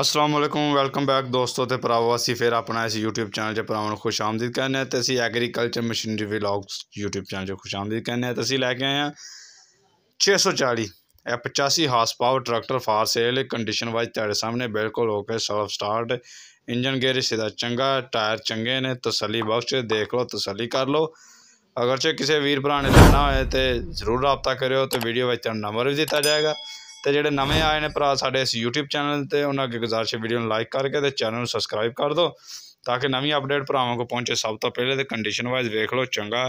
ਅਸਲਾਮ welcome back ਦੋਸਤੋ ਤੇ ਭਰਾਵੋ ਅਸੀਂ ਫੇਰ ਆਪਣਾ ਇਸ YouTube ਚੈਨਲ ਤੇ ਭਰਾਵਾਂ ਨੂੰ ਖੁਸ਼ ਆਮਦੀਦ ਕਹਿੰਦੇ ਆ ਤੇ ਅਸੀਂ agriculture machinery vlogs YouTube channel ਤੇ ਖੁਸ਼ ਆਮਦੀਦ ਕਹਿੰਦੇ ਆ ਤੇ ਅਸੀਂ ਲੈ ਕੇ ਆਏ ਆ 640 ਇਹ 85 horse power tractor for sale condition wise ਤੁਹਾਡੇ ਸਾਹਮਣੇ ਬਿਲਕੁਲ ਓਕੇ ਸਾਫ ਸਟਾਰਟ ਇੰਜਨ ਗੇਅਰ ਸਿੱਧਾ ਚੰਗਾ ਟਾਇਰ ਚੰਗੇ ਨੇ ਤਸੱਲੀ ਬਖਸ਼ ਦੇਖ ਲਓ ਤਸੱਲੀ ਕਰ ਲਓ ਅਗਰ ਜੇ ਕਿਸੇ ਵੀਰ ਭਰਾ ਨੇ ਲੈਣਾ ਹੋਏ ਤੇ ਜ਼ਰੂਰ رابطہ ਕਰਿਓ ਤੇ ਵੀਡੀਓ ਵਿੱਚ ਤੁਹਾਨੂੰ ਨੰਬਰ ਵੀ ਦਿੱਤਾ ਜਾਏਗਾ ਤੇ ਜਿਹੜੇ ਨਵੇਂ ਆਏ ਨੇ ਭਰਾ ਸਾਡੇ ਇਸ YouTube ਚੈਨਲ ਤੇ ਉਹਨਾਂ ਅੱਗੇ ਗੁਜ਼ਾਰਿਸ਼ ਵੀਡੀਓ ਨੂੰ ਲਾਈਕ ਕਰਕੇ ਤੇ ਚੈਨਲ ਨੂੰ ਸਬਸਕ੍ਰਾਈਬ ਕਰ ਦਿਓ ਤਾਂ ਕਿ ਨਵੀਂ ਅਪਡੇਟ ਭਰਾਵਾਂ ਕੋ ਪਹੁੰਚੇ ਸਭ ਤੋਂ ਪਹਿਲੇ ਤੇ ਕੰਡੀਸ਼ਨ ਵਾਈਜ਼ ਵੇਖ ਲਓ ਚੰਗਾ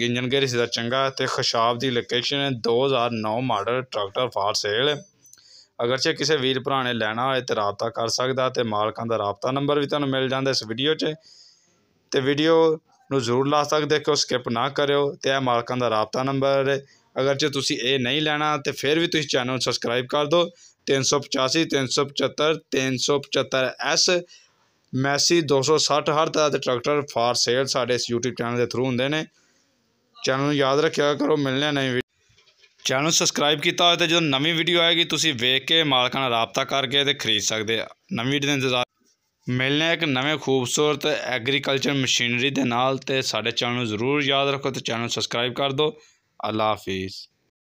ਗਿੰਜਨ ਗੇਰੀ ਸਿੱਧਾ ਚੰਗਾ ਤੇ ਖਸ਼ਾਬ ਦੀ ਲੋਕੇਸ਼ਨ ਹੈ 2009 ਮਾਡਲ ਟਰੈਕਟਰ ਫਾਰ ਸੇਲ ਅਗਰ ਅਗਰਚੇ ਕਿਸੇ ਵੀਰ ਭਰਾ ਨੇ ਲੈਣਾ ਹੋਏ ਤੇ ਰਾਬਤਾ ਕਰ ਸਕਦਾ ਤੇ ਮਾਲਕਾਂ ਦਾ ਰਾਬਤਾ ਨੰਬਰ ਵੀ ਤੁਹਾਨੂੰ ਮਿਲ ਜਾਂਦਾ ਇਸ ਵੀਡੀਓ 'ਚ ਤੇ ਵੀਡੀਓ ਨੂੰ ਜ਼ਰੂਰ ਲਾ ਸਕਦੇ ਹੋ ਸਕਿਪ ਨਾ ਕਰਿਓ ਤੇ ਇਹ ਮਾਲਕਾਂ ਦਾ ਰਾਬਤਾ ਨੰਬਰ ਅਗਰ ਜੇ ਤੁਸੀਂ ਇਹ ਨਹੀਂ ਲੈਣਾ ਤੇ ਫਿਰ ਵੀ ਤੁਸੀਂ ਚੈਨਲ ਸਬਸਕ੍ਰਾਈਬ ਕਰ ਦਿਓ 385 375 375 ਐਸ ਮੈਸੀ 260 ਹਰ ਤਰ੍ਹਾਂ ਦੇ ਟਰੈਕਟਰ ਫਾਰ ਸੇਲ ਸਾਡੇ ਇਸ YouTube ਚੈਨਲ ਦੇ ਥਰੂ ਹੁੰਦੇ ਨੇ ਚੈਨਲ ਨੂੰ ਯਾਦ ਰੱਖਿਆ ਕਰੋ ਮਿਲਣੇ ਨਹੀਂ ਚੈਨਲ ਸਬਸਕ੍ਰਾਈਬ ਕੀਤਾ ਹੋਵੇ ਤੇ ਜਦੋਂ ਨਵੀਂ ਵੀਡੀਓ ਆਏਗੀ ਤੁਸੀਂ ਵੇਖ ਕੇ ਮਾਲਕਾਂ ਨਾਲ ਰਾਬਤਾ ਕਰਕੇ ਤੇ ਖਰੀਦ ਸਕਦੇ ਆ ਨਵੀਂ ਵੀਡੀਓ ਦੇ ਇੰਤਜ਼ਾਰ ਮਿਲਣੇ ਇੱਕ ਨਵੇਂ ਖੂਬਸੂਰਤ ਐਗਰੀਕਲਚਰ ਮਸ਼ੀਨਰੀ ਦੇ ਨਾਲ ਤੇ ਸਾਡੇ ਚੈਨਲ ਨੂੰ ਜ਼ਰੂਰ ਯਾਦ ਰੱਖੋ ਤੇ ਚੈਨਲ ਸਬਸਕ੍ਰਾਈਬ ਕਰ ਦਿਓ Allah